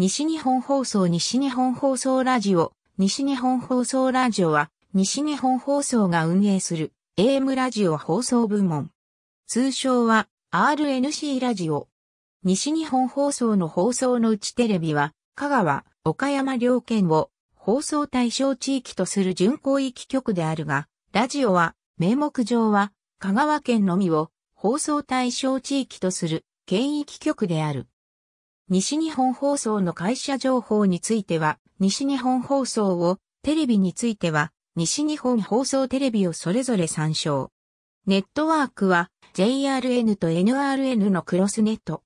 西日本放送西日本放送ラジオ、西日本放送ラジオは、西日本放送が運営する AM ラジオ放送部門。通称は RNC ラジオ。西日本放送の放送のうちテレビは、香川、岡山両県を放送対象地域とする巡航域局であるが、ラジオは、名目上は、香川県のみを放送対象地域とする県域局である。西日本放送の会社情報については、西日本放送を、テレビについては、西日本放送テレビをそれぞれ参照。ネットワークは、JRN と NRN のクロスネット。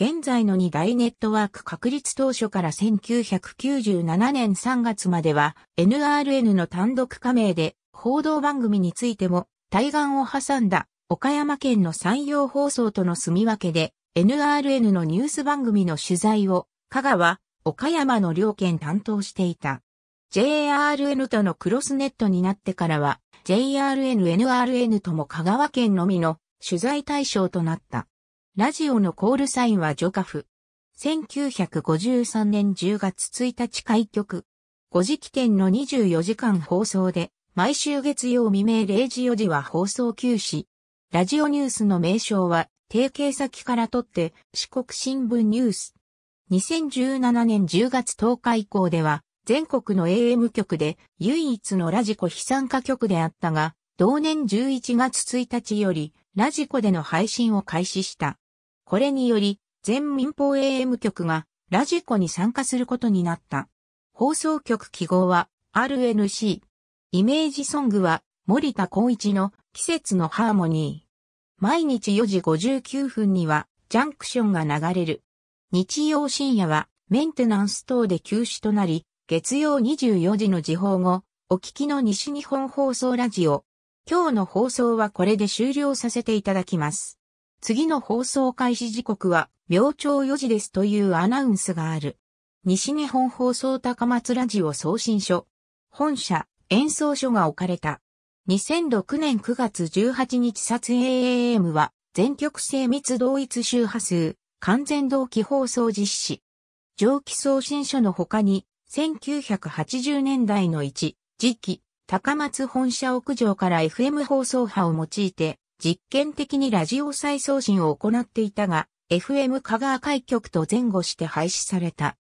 現在の2大ネットワーク確立当初から1997年3月までは NRN の単独加盟で報道番組についても対岸を挟んだ岡山県の山陽放送との住み分けで NRN のニュース番組の取材を、香川、岡山の両県担当していた。JRN とのクロスネットになってからは、JRN、NRN とも香川県のみの取材対象となった。ラジオのコールサインはジョカフ。1953年10月1日開局。5時起点の24時間放送で、毎週月曜未明0時4時は放送休止。ラジオニュースの名称は提携先から取って四国新聞ニュース。2017年10月10日以降では、全国の AM 局で唯一のラジコ非参加局であったが、同年11月1日より、ラジコでの配信を開始した。これにより、全民放 AM 局がラジコに参加することになった。放送局記号は RNC。イメージソングは森田光一の季節のハーモニー。毎日4時59分にはジャンクションが流れる。日曜深夜はメンテナンス等で休止となり、月曜24時の時報後、お聞きの西日本放送ラジオ。今日の放送はこれで終了させていただきます。次の放送開始時刻は、明朝4時ですというアナウンスがある。西日本放送高松ラジオ送信所。本社、演奏所が置かれた。2006年9月18日撮影 AM は全曲性密同一周波数、完全同期放送実施。蒸気送信所の他に、1980年代の1、時期、高松本社屋上から FM 放送波を用いて、実験的にラジオ再送信を行っていたが、FM 香川開局と前後して廃止された。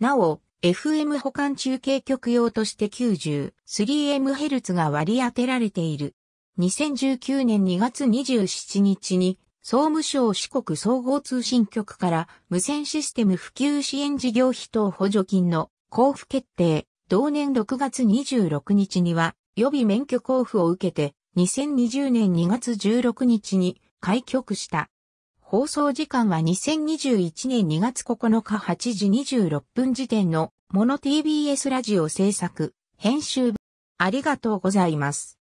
なお、FM 保管中継局用として 93MHz が割り当てられている。2019年2月27日に総務省四国総合通信局から無線システム普及支援事業費等補助金の交付決定。同年6月26日には予備免許交付を受けて2020年2月16日に開局した。放送時間は2021年2月9日8時26分時点のモノ TBS ラジオ制作編集部。ありがとうございます。